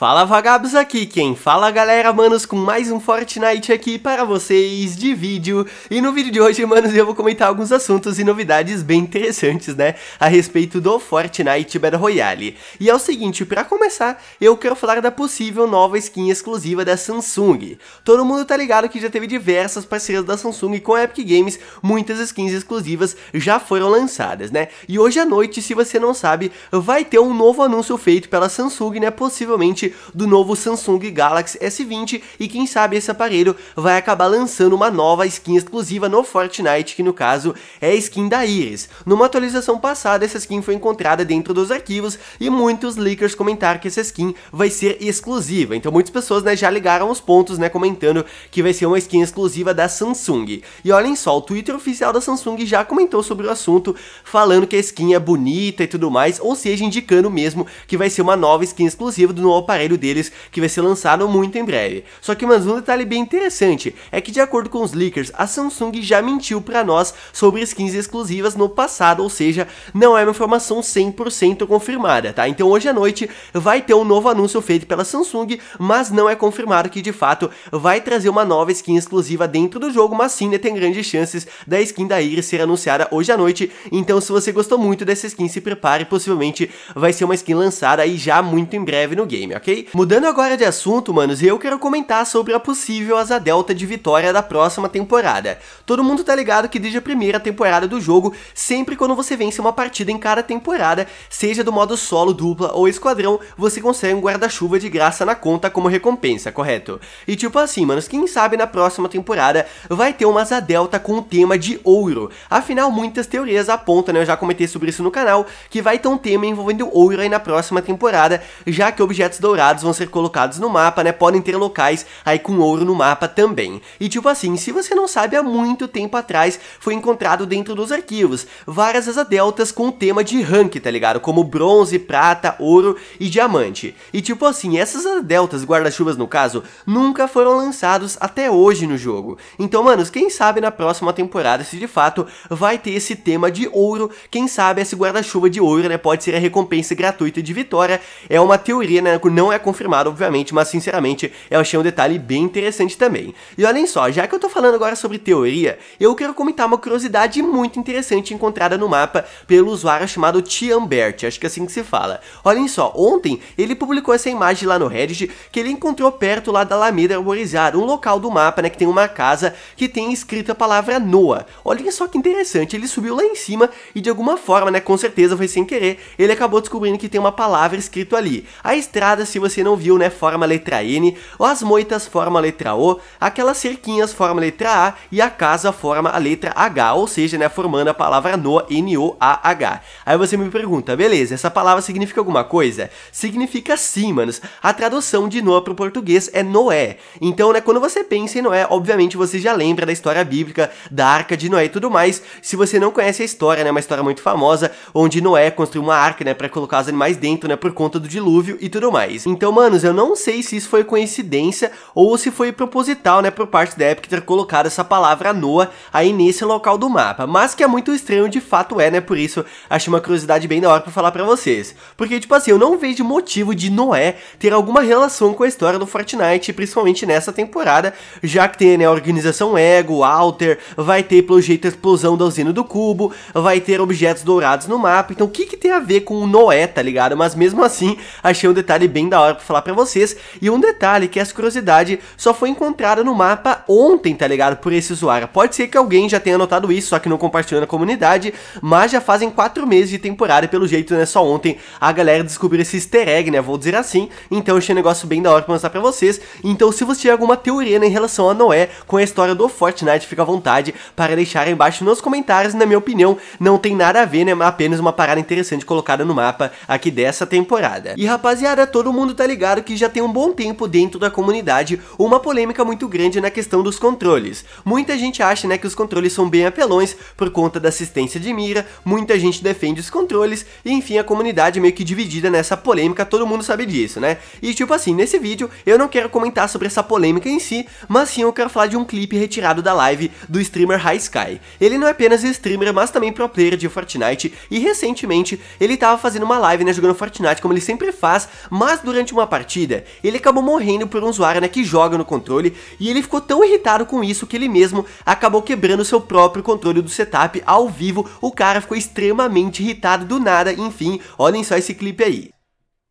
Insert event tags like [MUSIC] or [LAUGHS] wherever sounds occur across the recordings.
Fala vagabos aqui quem fala galera manos com mais um Fortnite aqui para vocês de vídeo E no vídeo de hoje manos eu vou comentar alguns assuntos e novidades bem interessantes né A respeito do Fortnite Battle Royale E é o seguinte, para começar eu quero falar da possível nova skin exclusiva da Samsung Todo mundo tá ligado que já teve diversas parcerias da Samsung com a Epic Games Muitas skins exclusivas já foram lançadas né E hoje à noite se você não sabe vai ter um novo anúncio feito pela Samsung né Possivelmente do novo Samsung Galaxy S20 e quem sabe esse aparelho vai acabar lançando uma nova skin exclusiva no Fortnite, que no caso é a skin da Iris. Numa atualização passada, essa skin foi encontrada dentro dos arquivos e muitos leakers comentaram que essa skin vai ser exclusiva, então muitas pessoas né, já ligaram os pontos, né, comentando que vai ser uma skin exclusiva da Samsung. E olhem só, o Twitter oficial da Samsung já comentou sobre o assunto, falando que a skin é bonita e tudo mais, ou seja, indicando mesmo que vai ser uma nova skin exclusiva do novo aparelho aparelho deles que vai ser lançado muito em breve. Só que mais um detalhe bem interessante é que de acordo com os leakers, a Samsung já mentiu para nós sobre skins exclusivas no passado, ou seja, não é uma informação 100% confirmada, tá? Então hoje à noite vai ter um novo anúncio feito pela Samsung, mas não é confirmado que de fato vai trazer uma nova skin exclusiva dentro do jogo, mas sim né, tem grandes chances da skin da Iris ser anunciada hoje à noite. Então se você gostou muito dessa skin, se prepare, possivelmente vai ser uma skin lançada aí já muito em breve no game, ok? Mudando agora de assunto, manos, eu quero comentar sobre a possível asa delta de vitória da próxima temporada. Todo mundo tá ligado que desde a primeira temporada do jogo, sempre quando você vence uma partida em cada temporada, seja do modo solo, dupla ou esquadrão, você consegue um guarda-chuva de graça na conta como recompensa, correto? E tipo assim, manos, quem sabe na próxima temporada vai ter uma asa delta com o tema de ouro. Afinal, muitas teorias apontam, né, eu já comentei sobre isso no canal, que vai ter um tema envolvendo ouro aí na próxima temporada, já que objetos dourados dourados vão ser colocados no mapa, né? Podem ter locais aí com ouro no mapa também. E tipo assim, se você não sabe, há muito tempo atrás foi encontrado dentro dos arquivos várias asa deltas com o tema de rank, tá ligado? Como bronze, prata, ouro e diamante. E tipo assim, essas asa deltas, guarda-chuvas no caso, nunca foram lançados até hoje no jogo. Então, manos, quem sabe na próxima temporada se de fato vai ter esse tema de ouro, quem sabe esse guarda-chuva de ouro, né, pode ser a recompensa gratuita de vitória. É uma teoria, né, não é confirmado, obviamente, mas sinceramente eu achei um detalhe bem interessante também. E olhem só, já que eu tô falando agora sobre teoria, eu quero comentar uma curiosidade muito interessante encontrada no mapa pelo usuário chamado Tiambert, acho que é assim que se fala. Olhem só, ontem ele publicou essa imagem lá no Reddit que ele encontrou perto lá da Alameda Arborizada, um local do mapa, né, que tem uma casa que tem escrita a palavra Noah. Olhem só que interessante, ele subiu lá em cima e de alguma forma, né, com certeza foi sem querer, ele acabou descobrindo que tem uma palavra escrito ali. A estrada se você não viu, né, forma a letra N, as moitas forma a letra O, aquelas cerquinhas forma a letra A e a casa forma a letra H, ou seja, né, formando a palavra no, N-O-A-H. Aí você me pergunta, beleza, essa palavra significa alguma coisa? Significa sim, manos. A tradução de Noa para o português é Noé. Então, né, quando você pensa em Noé, obviamente você já lembra da história bíblica, da Arca de Noé e tudo mais. Se você não conhece a história, né, uma história muito famosa, onde Noé construiu uma arca, né, para colocar os animais dentro, né, por conta do dilúvio e tudo mais deles. Então, manos, eu não sei se isso foi coincidência ou se foi proposital, né, por parte da Epic ter colocado essa palavra Noah aí nesse local do mapa. Mas que é muito estranho, de fato é, né, por isso achei uma curiosidade bem da hora pra falar pra vocês. Porque, tipo assim, eu não vejo motivo de Noé ter alguma relação com a história do Fortnite, principalmente nessa temporada, já que tem, né, a organização Ego, Alter, vai ter, pelo jeito, a explosão da usina do cubo, vai ter objetos dourados no mapa, então o que que tem a ver com o Noé, tá ligado? Mas mesmo assim, achei um detalhe bem da hora pra falar pra vocês. E um detalhe que essa curiosidade só foi encontrada no mapa ontem, tá ligado? Por esse usuário. Pode ser que alguém já tenha anotado isso, só que não compartilhou na comunidade, mas já fazem quatro meses de temporada, pelo jeito, né? Só ontem a galera descobriu esse easter egg, né? Vou dizer assim. Então achei um negócio bem da hora pra mostrar pra vocês. Então se você tiver alguma teoria né, em relação a Noé com a história do Fortnite, fica à vontade para deixar aí embaixo nos comentários. Na minha opinião, não tem nada a ver, né? Apenas uma parada interessante colocada no mapa aqui dessa temporada. E rapaziada, todo mundo mundo tá ligado que já tem um bom tempo dentro da comunidade uma polêmica muito grande na questão dos controles. Muita gente acha né, que os controles são bem apelões por conta da assistência de mira, muita gente defende os controles, e enfim, a comunidade é meio que dividida nessa polêmica, todo mundo sabe disso, né? E tipo assim, nesse vídeo eu não quero comentar sobre essa polêmica em si, mas sim eu quero falar de um clipe retirado da live do streamer High Sky. Ele não é apenas streamer, mas também pro player de Fortnite, e recentemente ele tava fazendo uma live, né, jogando Fortnite como ele sempre faz, mas do durante uma partida, ele acabou morrendo por um usuário que joga no controle, e ele ficou tão irritado com isso que ele mesmo acabou quebrando seu próprio controle do setup ao vivo, o cara ficou extremamente irritado do nada, enfim, olhem só esse clipe aí.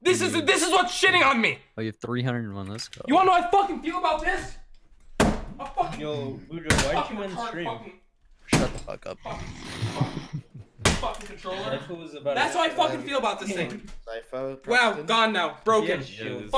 This is this is what's shitting on me. Oh, you have 301. Let's go. You know I fucking feel about this? Yo, why'd you the stream? Shut the fuck up fucking controller. That's how I fucking feel about this thing. Wow, gone now. Broken. Uh,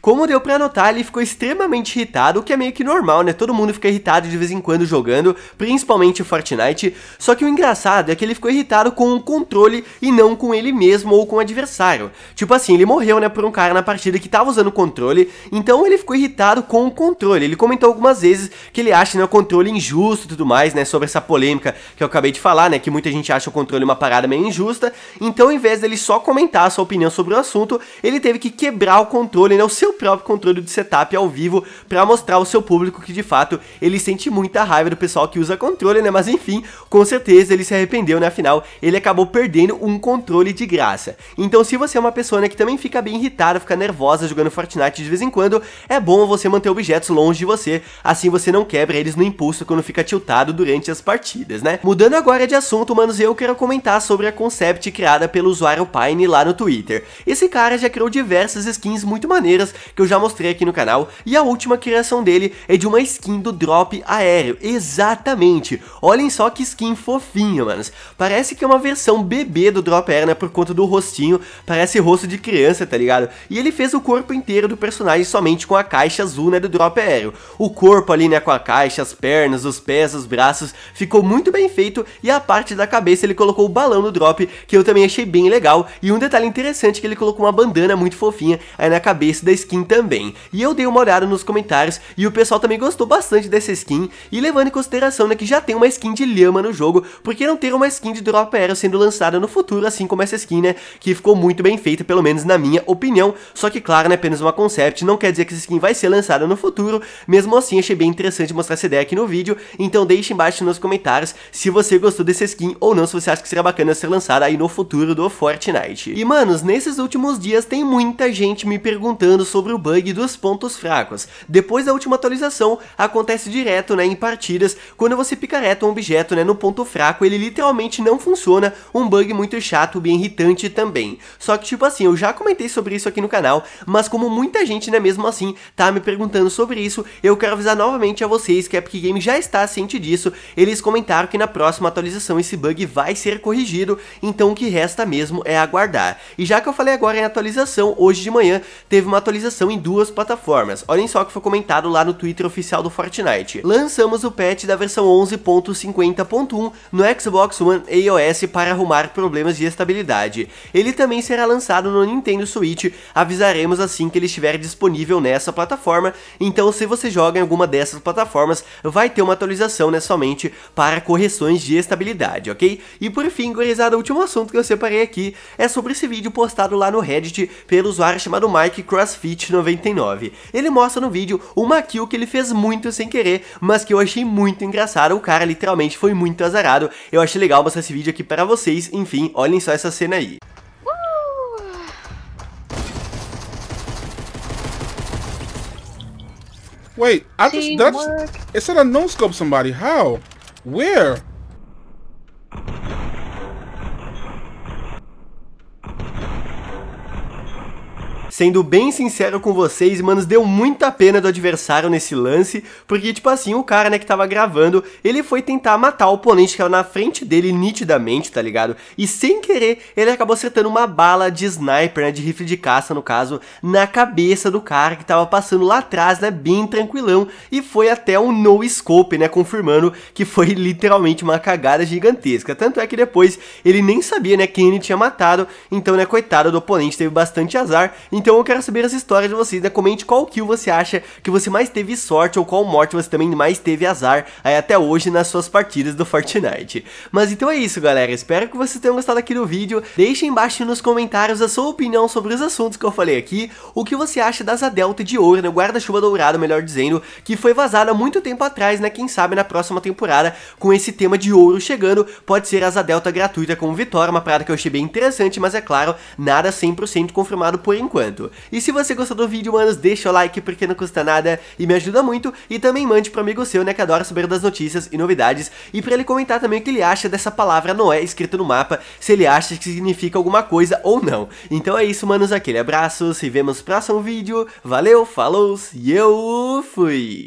Como deu pra notar, ele ficou extremamente irritado, o que é meio que normal, né? Todo mundo fica irritado de vez em quando jogando, principalmente Fortnite. Só que o engraçado é que ele ficou irritado com o controle e não com ele mesmo ou com o adversário. Tipo assim, ele morreu, né, por um cara na partida que tava usando o controle, então ele ficou irritado com o controle. Ele comentou algumas vezes que ele acha né, o controle injusto e tudo mais sociais, né, sobre essa polêmica que eu acabei de falar, né, que muita gente acha o controle uma parada meio injusta. Então, em vez dele só comentar a sua opinião sobre o assunto, ele teve que quebrar o controle, né, o seu próprio controle de setup ao vivo para mostrar ao seu público que de fato ele sente muita raiva do pessoal que usa controle, né? Mas enfim, com certeza ele se arrependeu, né? Afinal, ele acabou perdendo um controle de graça. Então, se você é uma pessoa né, que também fica bem irritada, fica nervosa jogando Fortnite de vez em quando, é bom você manter objetos longe de você, assim você não quebra eles no impulso quando fica tiltado durante as partidas, né? Mudando agora de assunto, manos, eu quero comentar sobre a concept criada pelo usuário Pine lá no Twitter. Esse cara já criou diversas skins muito maneiras que eu já mostrei aqui no canal, e a última criação dele é de uma skin do drop aéreo, exatamente. Olhem só que skin fofinha, manos. Parece que é uma versão bebê do drop aéreo, né, por conta do rostinho, parece rosto de criança, tá ligado? E ele fez o corpo inteiro do personagem somente com a caixa azul, né, do drop aéreo. O corpo ali, né, com a caixa, as pernas, os pés, os braços, braços, ficou muito bem feito e a parte da cabeça ele colocou o balão no drop, que eu também achei bem legal, e um detalhe interessante que ele colocou uma bandana muito fofinha aí na cabeça da skin também. E eu dei uma olhada nos comentários e o pessoal também gostou bastante dessa skin, e levando em consideração né, que já tem uma skin de lhama no jogo, porque não ter uma skin de drop aero sendo lançada no futuro, assim como essa skin, né, que ficou muito bem feita, pelo menos na minha opinião, só que claro, né, apenas uma concept, não quer dizer que essa skin vai ser lançada no futuro, mesmo assim achei bem interessante mostrar essa ideia aqui no vídeo, então deixe embaixo nos comentários se você gostou desse skin ou não, se você acha que seria bacana ser lançada aí no futuro do Fortnite. E manos, nesses últimos dias tem muita gente me perguntando sobre o bug dos pontos fracos. Depois da última atualização, acontece direto né, em partidas, quando você pica reto um objeto né, no ponto fraco, ele literalmente não funciona, um bug muito chato, bem irritante também. Só que tipo assim, eu já comentei sobre isso aqui no canal, mas como muita gente né, mesmo assim tá me perguntando sobre isso, eu quero avisar novamente a vocês que a Epic Games já está ciente disso, isso, eles comentaram que na próxima atualização esse bug vai ser corrigido, então o que resta mesmo é aguardar. E já que eu falei agora em atualização, hoje de manhã teve uma atualização em duas plataformas. Olhem só o que foi comentado lá no Twitter oficial do Fortnite. Lançamos o patch da versão 11.50.1 no Xbox One e iOS para arrumar problemas de estabilidade. Ele também será lançado no Nintendo Switch, avisaremos assim que ele estiver disponível nessa plataforma, então se você joga em alguma dessas plataformas, vai ter uma atualização nessa somente para correções de estabilidade, ok? E por fim, gurizada, o último assunto que eu separei aqui é sobre esse vídeo postado lá no Reddit pelo usuário chamado Mike CrossFit99. Ele mostra no vídeo uma kill que ele fez muito sem querer, mas que eu achei muito engraçado, o cara literalmente foi muito azarado, eu achei legal mostrar esse vídeo aqui para vocês, enfim, olhem só essa cena aí. Wait, I just, that's, it said a no-scope somebody. How? Where? Sendo bem sincero com vocês, manos, deu muita pena do adversário nesse lance, porque, tipo assim, o cara, né, que tava gravando, ele foi tentar matar o oponente que tava na frente dele nitidamente, tá ligado? E sem querer, ele acabou acertando uma bala de sniper, né, de rifle de caça, no caso, na cabeça do cara que tava passando lá atrás, né, bem tranquilão, e foi até um no scope, né, confirmando que foi [LAUGHS] literalmente uma cagada gigantesca. Tanto é que depois ele nem sabia, né, quem ele tinha matado, então, né, coitado do oponente, teve bastante azar, então então eu quero saber as histórias de vocês, né? Comente qual kill você acha que você mais teve sorte ou qual morte você também mais teve azar aí eh, até hoje nas suas partidas do Fortnite. Mas então é isso, galera. Espero que vocês tenham gostado aqui do vídeo. Deixem embaixo nos comentários a sua opinião sobre os assuntos que eu falei aqui, o que você acha das asa delta de ouro, né? Guarda-chuva dourado, melhor dizendo, que foi vazada há muito tempo atrás, né? Quem sabe na próxima temporada, com esse tema de ouro chegando, pode ser asa delta gratuita com vitória, uma parada que eu achei bem interessante, mas é claro, nada 100% confirmado por enquanto. E se você gostou do vídeo, manos, deixa o like porque não custa nada e me ajuda muito. E também mande pro amigo seu, né, que adora saber das notícias e novidades. E pra ele comentar também o que ele acha dessa palavra Noé escrita no mapa, se ele acha que significa alguma coisa ou não. Então é isso, manos, aquele abraço, se vemos no próximo vídeo. Valeu, falou e eu fui!